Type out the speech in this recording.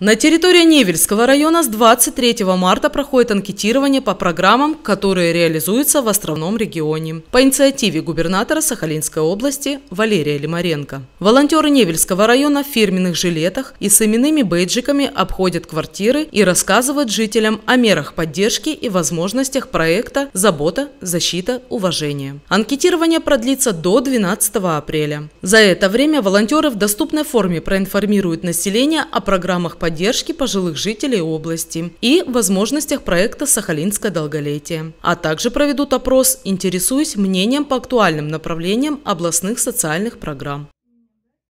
На территории Невельского района с 23 марта проходит анкетирование по программам, которые реализуются в островном регионе по инициативе губернатора Сахалинской области Валерия Лимаренко. Волонтеры Невельского района в фирменных жилетах и с именными бейджиками обходят квартиры и рассказывают жителям о мерах поддержки и возможностях проекта «Забота, защита, уважение». Анкетирование продлится до 12 апреля. За это время волонтеры в доступной форме проинформируют население о программах поддержки поддержке пожилых жителей области и возможностях проекта «Сахалинское долголетие». А также проведут опрос «Интересуюсь мнением по актуальным направлениям областных социальных программ».